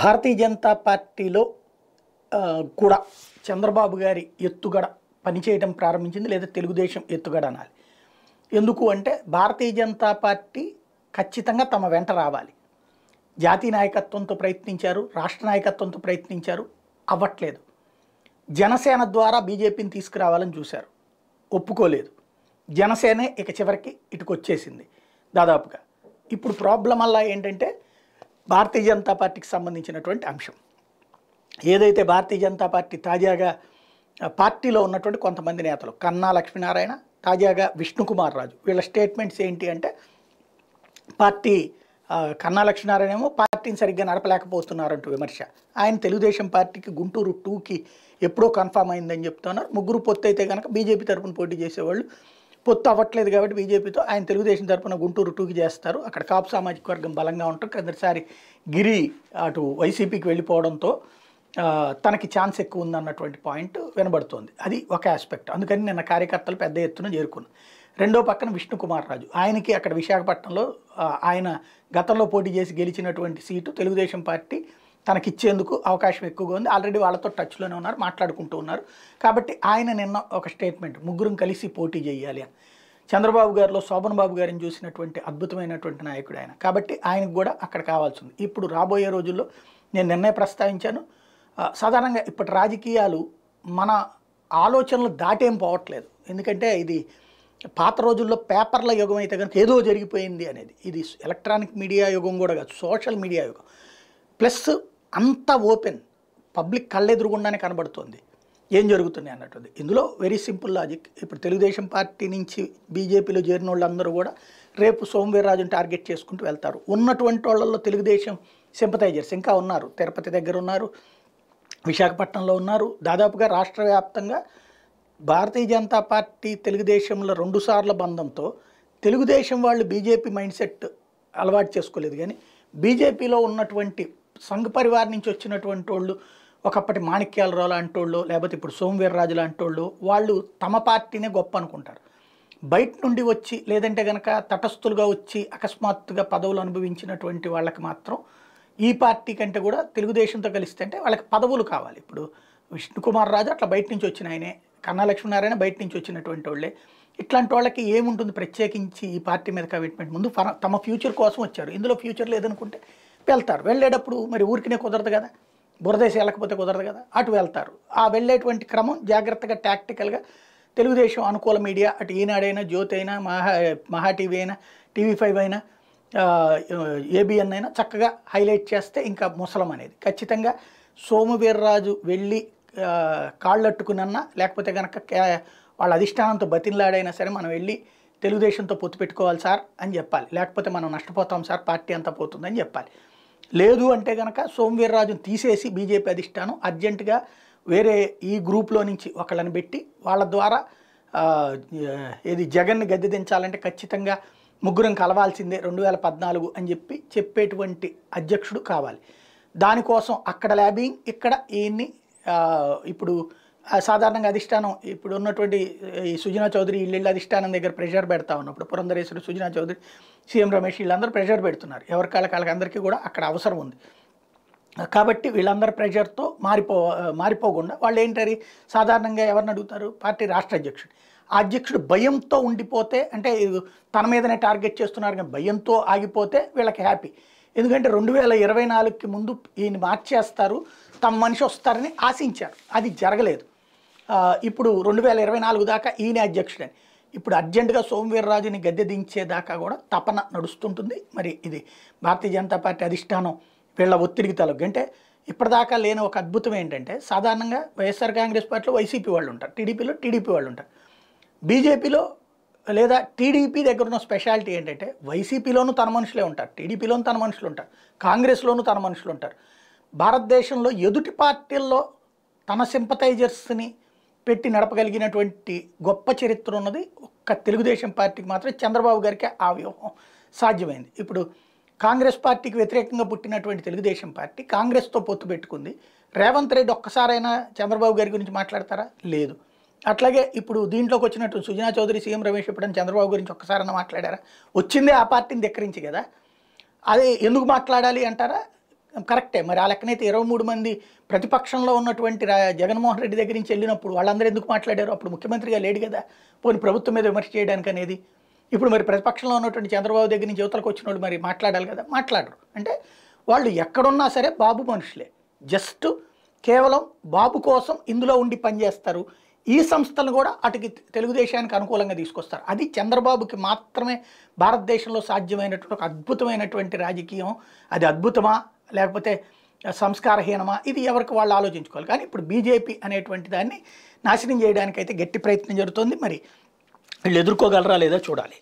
భారతీయ జనతా పార్టీలో కూడా చంద్రబాబు గారి ఎత్తుగడ పనిచేయడం ప్రారంభించింది లేదా తెలుగుదేశం ఎత్తుగడ అనాలి ఎందుకు అంటే భారతీయ జనతా పార్టీ ఖచ్చితంగా తమ వెంట రావాలి జాతీయ నాయకత్వంతో ప్రయత్నించారు రాష్ట్ర నాయకత్వంతో ప్రయత్నించారు అవ్వట్లేదు జనసేన ద్వారా బీజేపీని తీసుకురావాలని చూశారు ఒప్పుకోలేదు జనసేనే ఇక చివరికి ఇటుకొచ్చేసింది దాదాపుగా ఇప్పుడు ప్రాబ్లం అలా ఏంటంటే భారతీయ జనతా పార్టీకి సంబంధించినటువంటి అంశం ఏదైతే భారతీయ జనతా పార్టీ తాజాగా పార్టీలో ఉన్నటువంటి కొంతమంది నేతలు కన్నా లక్ష్మీనారాయణ తాజాగా విష్ణుకుమార్ రాజు వీళ్ళ స్టేట్మెంట్స్ ఏంటి అంటే పార్టీ కన్నా లక్ష్మీనారాయణ ఏమో పార్టీని సరిగ్గా నడపలేకపోతున్నారంటూ విమర్శ ఆయన తెలుగుదేశం పార్టీకి గుంటూరు టూకి ఎప్పుడో కన్ఫామ్ అయిందని చెప్తున్నారు ముగ్గురు పొత్తు అయితే కనుక బీజేపీ తరఫున పోటీ చేసేవాళ్ళు పొత్తు అవ్వట్లేదు కాబట్టి బీజేపీతో ఆయన తెలుగుదేశం తరపున గుంటూరు టూకి చేస్తారు అక్కడ కాపు సామాజిక వర్గం బలంగా ఉంటారు కిందసారి గిరి అటు వైసీపీకి వెళ్ళిపోవడంతో తనకి ఛాన్స్ ఎక్కువ ఉందన్నటువంటి పాయింట్ వినబడుతోంది అది ఒక ఆస్పెక్ట్ అందుకని నిన్న కార్యకర్తలు పెద్ద ఎత్తున చేరుకున్నాను రెండో పక్కన విష్ణు కుమార్ రాజు ఆయనకి అక్కడ విశాఖపట్నంలో ఆయన గతంలో పోటీ చేసి గెలిచినటువంటి సీటు తెలుగుదేశం పార్టీ తనకిచ్చేందుకు అవకాశం ఎక్కువగా ఉంది ఆల్రెడీ వాళ్ళతో టచ్లోనే ఉన్నారు మాట్లాడుకుంటూ ఉన్నారు కాబట్టి ఆయన నిన్న ఒక స్టేట్మెంట్ ముగ్గురం కలిసి పోటీ చేయాలి అని చంద్రబాబు గారిలో శోభన్ బాబు గారిని చూసినటువంటి అద్భుతమైనటువంటి నాయకుడు ఆయన కాబట్టి ఆయనకు కూడా అక్కడ కావాల్సింది ఇప్పుడు రాబోయే రోజుల్లో నేను నిన్నే ప్రస్తావించాను సాధారణంగా ఇప్పటి రాజకీయాలు మన ఆలోచనలు దాటేం పోవట్లేదు ఎందుకంటే ఇది పాత రోజుల్లో పేపర్ల యుగం అయితే కనుక ఏదో జరిగిపోయింది అనేది ఇది ఎలక్ట్రానిక్ మీడియా యుగం కూడా కాదు సోషల్ మీడియా యుగం ప్లస్ అంత ఓపెన్ పబ్లిక్ కళ్ళెదురుగుండానే కనబడుతోంది ఏం జరుగుతుంది అన్నట్టుంది ఇందులో వెరీ సింపుల్ లాజిక్ ఇప్పుడు తెలుగుదేశం పార్టీ నుంచి బీజేపీలో చేరిన వాళ్ళందరూ కూడా రేపు సోమవీర్రాజుని టార్గెట్ చేసుకుంటూ వెళ్తారు ఉన్నటువంటి వాళ్ళల్లో తెలుగుదేశం సింపతైజర్స్ ఇంకా ఉన్నారు తిరుపతి దగ్గర ఉన్నారు విశాఖపట్నంలో ఉన్నారు దాదాపుగా రాష్ట్ర వ్యాప్తంగా భారతీయ జనతా పార్టీ తెలుగుదేశంలో రెండుసార్ల బంధంతో తెలుగుదేశం వాళ్ళు బీజేపీ మైండ్ సెట్ అలవాటు చేసుకోలేదు కానీ బీజేపీలో ఉన్నటువంటి సంఘ పరివార్ నుంచి వచ్చినటువంటి వాళ్ళు ఒకప్పటి మాణిక్యాలరావు లాంటి వాళ్ళు లేకపోతే ఇప్పుడు సోమవీర్రాజు లాంటి వాళ్ళు వాళ్ళు తమ పార్టీనే గొప్ప అనుకుంటారు బయట నుండి వచ్చి లేదంటే కనుక తటస్థులుగా వచ్చి అకస్మాత్తుగా పదవులు అనుభవించినటువంటి వాళ్ళకి మాత్రం ఈ పార్టీ కంటే కూడా తెలుగుదేశంతో కలిస్తే అంటే వాళ్ళకి పదవులు కావాలి ఇప్పుడు విష్ణు కుమార్ రాజు అట్లా బయట నుంచి వచ్చిన ఆయనే కన్నా లక్ష్మీనారాయణ బయట నుంచి వచ్చినటువంటి వాళ్ళే ఇట్లాంటి వాళ్ళకి ఏముంటుంది ప్రత్యేకించి ఈ పార్టీ మీద కమిట్మెంట్ ముందు తమ ఫ్యూచర్ కోసం వచ్చారు ఇందులో ఫ్యూచర్ లేదనుకుంటే వెళ్తారు వెళ్ళేటప్పుడు మరి ఊరికినే కుదరదు కదా బురదేశం వెళ్ళకపోతే కుదరదు కదా అటు వెళ్తారు ఆ వెళ్ళేటువంటి క్రమం జాగ్రత్తగా టాక్టికల్గా తెలుగుదేశం అనుకూల మీడియా అటు ఈనాడైనా జ్యోతి అయినా మహా మహా టీవీ అయినా టీవీ ఫైవ్ అయినా ఏబిఎన్ అయినా చక్కగా హైలైట్ చేస్తే ఇంకా ముసలం అనేది ఖచ్చితంగా సోమవీర్రాజు వెళ్ళి కాళ్ళట్టుకునన్నా లేకపోతే కనుక వాళ్ళ అధిష్టానంతో బతిన్లాడైనా సరే మనం వెళ్ళి తెలుగుదేశంతో పొత్తు పెట్టుకోవాలి సార్ అని చెప్పాలి లేకపోతే మనం నష్టపోతాం సార్ పార్టీ అంతా పోతుందని చెప్పాలి లేదు అంటే కనుక సోమవీర్రాజును తీసేసి బీజేపీ అధిష్టానం అర్జెంటుగా వేరే ఈ గ్రూప్లో నుంచి ఒకళ్ళని పెట్టి వాళ్ళ ద్వారా ఏది జగన్ని గద్దె దించాలంటే ఖచ్చితంగా ముగ్గురం కలవాల్సిందే రెండు వేల పద్నాలుగు అని చెప్పి చెప్పేటువంటి అధ్యక్షుడు కావాలి దానికోసం అక్కడ ల్యాబింగ్ ఇక్కడ ఈయన్ని ఇప్పుడు సాధారణంగా అధిష్టానం ఇప్పుడు ఉన్నటువంటి ఈ సుజనా చౌదరి వీళ్ళ అధిష్టానం దగ్గర ప్రెషర్ పెడతా ఉన్నప్పుడు పురంధరేశ్వరి సుజనా చౌదరి సీఎం రమేష్ వీళ్ళందరూ ప్రెషర్ పెడుతున్నారు ఎవరి కాళ్ళకి అందరికీ కూడా అక్కడ అవసరం ఉంది కాబట్టి వీళ్ళందరి ప్రెషర్తో మారిపో మారిపోకుండా వాళ్ళు ఏంటరి సాధారణంగా ఎవరిని అడుగుతారు పార్టీ రాష్ట్ర అధ్యక్షుడు ఆ అధ్యక్షుడు భయంతో ఉండిపోతే అంటే తన మీదనే టార్గెట్ చేస్తున్నారు కానీ భయంతో ఆగిపోతే వీళ్ళకి హ్యాపీ ఎందుకంటే రెండు వేల ఇరవై నాలుగుకి ముందు ఈయన మార్చేస్తారు తమ మనిషి వస్తారని ఆశించారు అది జరగలేదు ఇప్పుడు రెండు వేల ఇరవై నాలుగు దాకా ఈయన అధ్యక్షుడని ఇప్పుడు అర్జెంటుగా సోమవీర్రాజుని గద్దె దించేదాకా కూడా తపన నడుస్తుంటుంది మరి ఇది భారతీయ జనతా పార్టీ అధిష్టానం వీళ్ళ ఒత్తిడికి తలొగ్గి అంటే ఇప్పటిదాకా లేని ఒక అద్భుతం ఏంటంటే సాధారణంగా వైఎస్ఆర్ కాంగ్రెస్ పార్టీలో వైసీపీ వాళ్ళు ఉంటారు టీడీపీలో టీడీపీ వాళ్ళు ఉంటారు బీజేపీలో లేదా టీడీపీ దగ్గర ఉన్న స్పెషాలిటీ ఏంటంటే వైసీపీలోనూ తన మనుషులే ఉంటారు టీడీపీలోనూ తన మనుషులు ఉంటారు కాంగ్రెస్లోనూ తన మనుషులు ఉంటారు భారతదేశంలో ఎదుటి పార్టీల్లో తన సింపతైజర్స్ని పెట్టి నడపగలిగినటువంటి గొప్ప చరిత్ర ఉన్నది ఒక్క తెలుగుదేశం పార్టీకి మాత్రం చంద్రబాబు గారికి ఆ వ్యూహం సాధ్యమైంది ఇప్పుడు కాంగ్రెస్ పార్టీకి వ్యతిరేకంగా పుట్టినటువంటి తెలుగుదేశం పార్టీ కాంగ్రెస్తో పొత్తు పెట్టుకుంది రేవంత్ రెడ్డి ఒక్కసారైనా చంద్రబాబు గారి గురించి మాట్లాడతారా లేదు అట్లాగే ఇప్పుడు దీంట్లోకి వచ్చినట్టు సుజనా చౌదరి సీఎం రమేష్ ఇప్పుడని చంద్రబాబు గురించి ఒక్కసారైనా మాట్లాడారా వచ్చిందే ఆ పార్టీని ధిక్కరించి కదా అది ఎందుకు మాట్లాడాలి అంటారా కరెక్టే మరి ఆ లెక్కనైతే ఇరవై మూడు మంది ప్రతిపక్షంలో ఉన్నటువంటి జగన్మోహన్ రెడ్డి దగ్గర నుంచి వెళ్ళినప్పుడు వాళ్ళందరూ ఎందుకు మాట్లాడారు అప్పుడు ముఖ్యమంత్రిగా లేడు కదా పోనీ ప్రభుత్వం మీద విమర్శ చేయడానికి అనేది ఇప్పుడు మరి ప్రతిపక్షంలో ఉన్నటువంటి చంద్రబాబు దగ్గర నుంచి యువతలకు వచ్చిన వాళ్ళు మరి మాట్లాడాలి కదా మాట్లాడరు అంటే వాళ్ళు ఎక్కడున్నా సరే బాబు మనుషులే జస్ట్ కేవలం బాబు కోసం ఇందులో ఉండి పనిచేస్తారు ఈ సంస్థలు కూడా అటుకి తెలుగుదేశానికి అనుకూలంగా తీసుకొస్తారు అది చంద్రబాబుకి మాత్రమే భారతదేశంలో సాధ్యమైనటువంటి ఒక అద్భుతమైనటువంటి రాజకీయం అది అద్భుతమా లేకపోతే సంస్కారహీనమా ఇది ఎవరికి వాళ్ళు ఆలోచించుకోవాలి కానీ ఇప్పుడు బీజేపీ అనేటువంటి దాన్ని నాశనం చేయడానికైతే గట్టి ప్రయత్నం జరుగుతుంది మరి వీళ్ళు ఎదుర్కోగలరా లేదా చూడాలి